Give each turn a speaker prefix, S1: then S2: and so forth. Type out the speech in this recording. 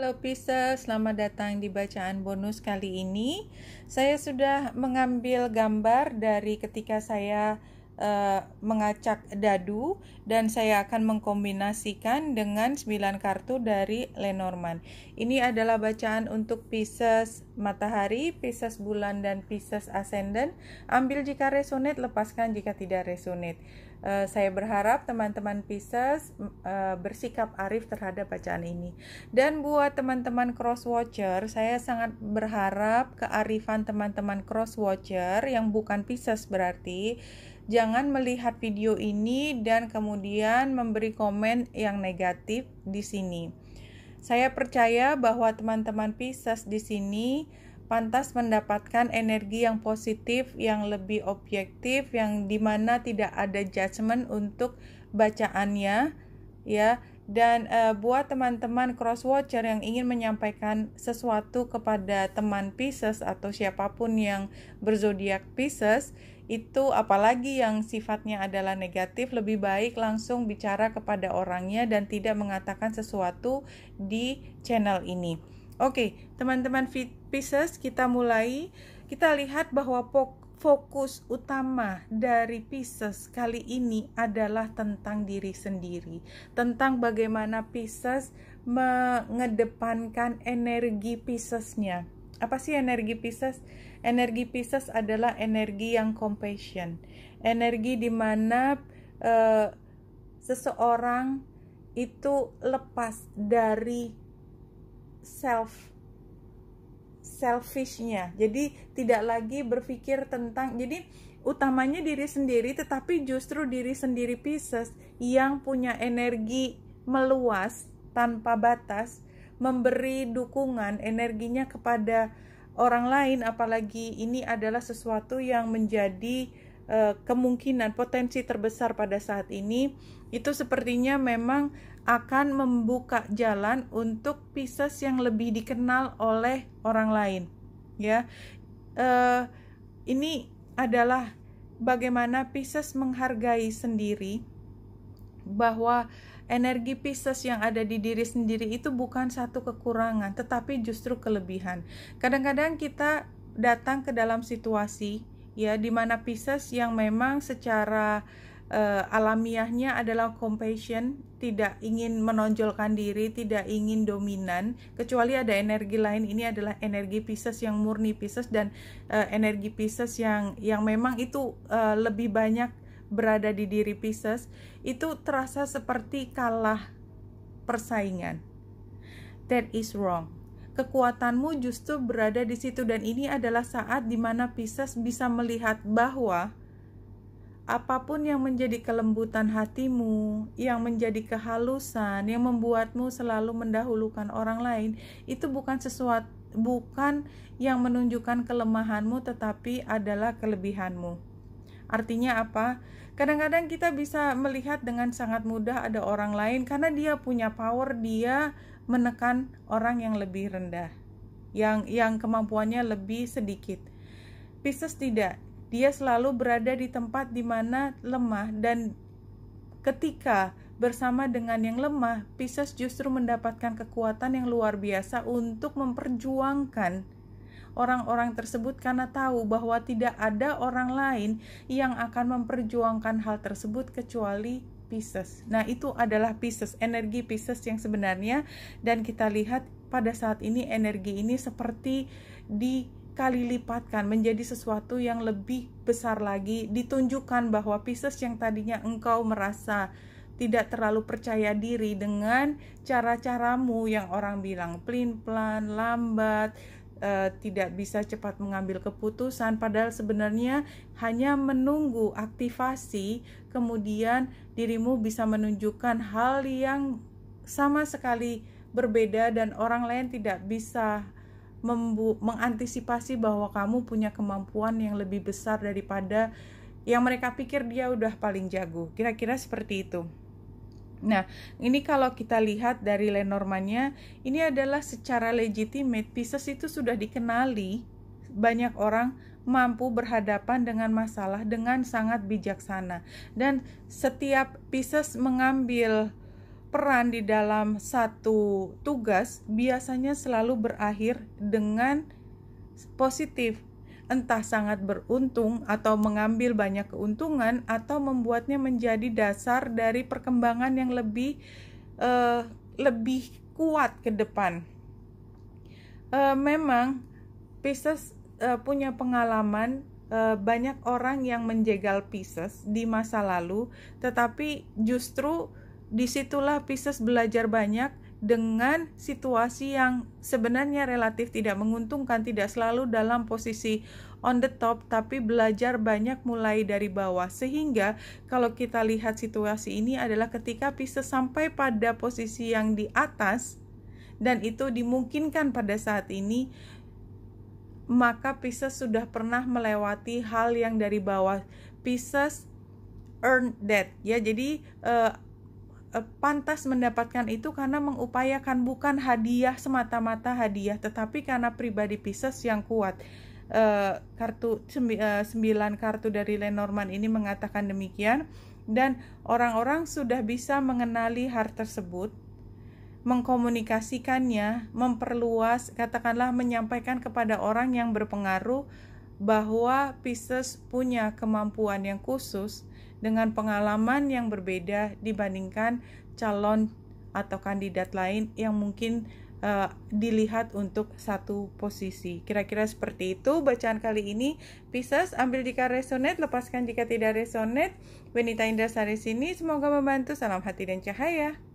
S1: Halo Pisces, selamat datang di bacaan bonus kali ini. Saya sudah mengambil gambar dari ketika saya uh, mengacak dadu dan saya akan mengkombinasikan dengan 9 kartu dari Lenormand. Ini adalah bacaan untuk Pisces matahari, Pisces bulan dan Pisces ascendant. Ambil jika resonate, lepaskan jika tidak resonate. Eh, saya berharap teman-teman Pisces eh, bersikap arif terhadap bacaan ini. Dan buat teman-teman cross watcher, saya sangat berharap kearifan teman-teman cross watcher yang bukan Pisces berarti jangan melihat video ini dan kemudian memberi komen yang negatif di sini. Saya percaya bahwa teman-teman Pisces di sini pantas mendapatkan energi yang positif, yang lebih objektif, yang dimana tidak ada judgement untuk bacaannya, ya. Dan e, buat teman-teman cross watcher yang ingin menyampaikan sesuatu kepada teman Pisces atau siapapun yang berzodiak Pisces, itu apalagi yang sifatnya adalah negatif, lebih baik langsung bicara kepada orangnya dan tidak mengatakan sesuatu di channel ini. Oke, teman-teman fit pieces kita mulai. Kita lihat bahwa fokus utama dari pieces kali ini adalah tentang diri sendiri, tentang bagaimana pieces mengedepankan energi piecesnya. Apa sih energi pieces? Energi pieces adalah energi yang compassion, energi di mana uh, seseorang itu lepas dari self selfishnya jadi tidak lagi berpikir tentang jadi utamanya diri sendiri tetapi justru diri sendiri Pisces yang punya energi meluas tanpa batas memberi dukungan energinya kepada orang lain apalagi ini adalah sesuatu yang menjadi uh, kemungkinan potensi terbesar pada saat ini itu sepertinya memang akan membuka jalan untuk Pisces yang lebih dikenal oleh orang lain. Ya, uh, ini adalah bagaimana Pisces menghargai sendiri bahwa energi Pisces yang ada di diri sendiri itu bukan satu kekurangan, tetapi justru kelebihan. Kadang-kadang kita datang ke dalam situasi ya di mana Pisces yang memang secara uh, alamiahnya adalah compassion, tidak ingin menonjolkan diri, tidak ingin dominan, kecuali ada energi lain. Ini adalah energi Pisces yang murni Pisces dan uh, energi Pisces yang yang memang itu uh, lebih banyak berada di diri Pisces itu terasa seperti kalah persaingan. That is wrong. Kekuatanmu justru berada di situ dan ini adalah saat dimana Pisces bisa melihat bahwa apapun yang menjadi kelembutan hatimu, yang menjadi kehalusan, yang membuatmu selalu mendahulukan orang lain, itu bukan sesuatu bukan yang menunjukkan kelemahanmu tetapi adalah kelebihanmu. Artinya apa? Kadang-kadang kita bisa melihat dengan sangat mudah ada orang lain karena dia punya power, dia menekan orang yang lebih rendah, yang yang kemampuannya lebih sedikit. Pisces tidak, dia selalu berada di tempat di mana lemah dan ketika bersama dengan yang lemah, Pisces justru mendapatkan kekuatan yang luar biasa untuk memperjuangkan orang-orang tersebut karena tahu bahwa tidak ada orang lain yang akan memperjuangkan hal tersebut kecuali Pisces. Nah, itu adalah Pisces, energi Pisces yang sebenarnya dan kita lihat pada saat ini energi ini seperti di kali lipatkan menjadi sesuatu yang lebih besar lagi ditunjukkan bahwa Pisces yang tadinya engkau merasa tidak terlalu percaya diri dengan cara-caramu yang orang bilang pelin-pelan, lambat, e, tidak bisa cepat mengambil keputusan padahal sebenarnya hanya menunggu aktivasi kemudian dirimu bisa menunjukkan hal yang sama sekali berbeda dan orang lain tidak bisa mengantisipasi bahwa kamu punya kemampuan yang lebih besar daripada yang mereka pikir dia udah paling jago. Kira-kira seperti itu. Nah, ini kalau kita lihat dari Lenormandnya, ini adalah secara legitimate Pisces itu sudah dikenali banyak orang mampu berhadapan dengan masalah dengan sangat bijaksana dan setiap Pisces mengambil peran di dalam satu tugas biasanya selalu berakhir dengan positif, entah sangat beruntung atau mengambil banyak keuntungan atau membuatnya menjadi dasar dari perkembangan yang lebih uh, lebih kuat ke depan. Uh, memang Pisces uh, punya pengalaman banyak orang yang menjegal Pisces di masa lalu, tetapi justru disitulah Pisces belajar banyak dengan situasi yang sebenarnya relatif tidak menguntungkan, tidak selalu dalam posisi on the top, tapi belajar banyak mulai dari bawah. Sehingga kalau kita lihat situasi ini adalah ketika Pisces sampai pada posisi yang di atas, dan itu dimungkinkan pada saat ini, maka Pisces sudah pernah melewati hal yang dari bawah. Pisces earn that ya jadi uh, Eh, pantas mendapatkan itu karena mengupayakan bukan hadiah semata-mata hadiah tetapi karena pribadi Pisces yang kuat. Uh, kartu sembi, uh, sembilan kartu dari Lenormand ini mengatakan demikian dan orang-orang sudah bisa mengenali hal tersebut mengkomunikasikannya, memperluas, katakanlah menyampaikan kepada orang yang berpengaruh bahwa Pisces punya kemampuan yang khusus dengan pengalaman yang berbeda dibandingkan calon atau kandidat lain yang mungkin uh, dilihat untuk satu posisi. Kira-kira seperti itu bacaan kali ini. Pisces, ambil jika resonate, lepaskan jika tidak resonate. Wenita Indra Sari sini, semoga membantu. Salam hati dan cahaya.